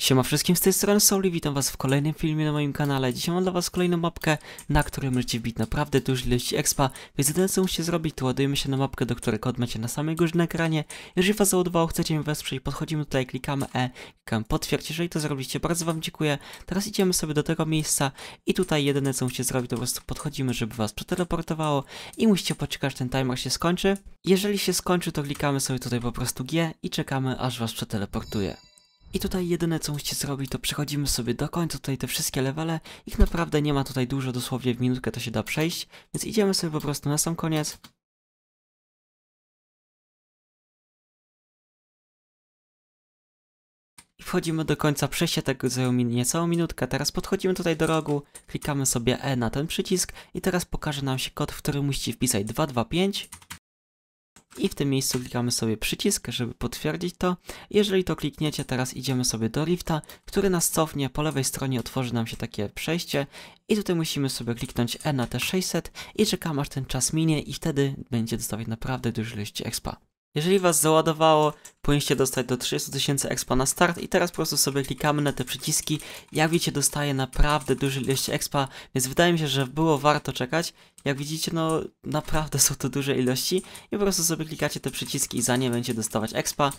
Siema wszystkim, z tej strony Soli, witam was w kolejnym filmie na moim kanale. Dzisiaj mam dla was kolejną mapkę, na której możecie wbić naprawdę dużo ilości expa, więc jedyne co musicie zrobić to ładujemy się na mapkę, do której kod macie na samej górze na ekranie. Jeżeli was załadowało, chcecie mnie wesprzeć, podchodzimy tutaj, klikamy E, klikamy potwierdź. Jeżeli to zrobiliście, bardzo wam dziękuję. Teraz idziemy sobie do tego miejsca i tutaj jedyne co musicie zrobić to po prostu podchodzimy, żeby was przeteleportowało i musicie poczekać, ten timer się skończy. Jeżeli się skończy, to klikamy sobie tutaj po prostu G i czekamy aż was przeteleportuje. I tutaj jedyne co musicie zrobić to przechodzimy sobie do końca tutaj te wszystkie levele, ich naprawdę nie ma tutaj dużo, dosłownie w minutkę to się da przejść, więc idziemy sobie po prostu na sam koniec. I wchodzimy do końca przejścia tak zajął mi niecałą minutkę, teraz podchodzimy tutaj do rogu, klikamy sobie E na ten przycisk i teraz pokaże nam się kod, w którym musicie wpisać 225 i w tym miejscu klikamy sobie przycisk, żeby potwierdzić to. Jeżeli to klikniecie, teraz idziemy sobie do lifta, który nas cofnie, po lewej stronie otworzy nam się takie przejście i tutaj musimy sobie kliknąć E na T600 i czekamy aż ten czas minie i wtedy będzie dostawać naprawdę dużo ilości expa. Jeżeli was załadowało, powinniście dostać do 30 tysięcy expa na start i teraz po prostu sobie klikamy na te przyciski. Jak widzicie dostaję naprawdę duże ilość expa, więc wydaje mi się, że było warto czekać. Jak widzicie, no naprawdę są to duże ilości i po prostu sobie klikacie te przyciski i za nie będziecie dostawać expa.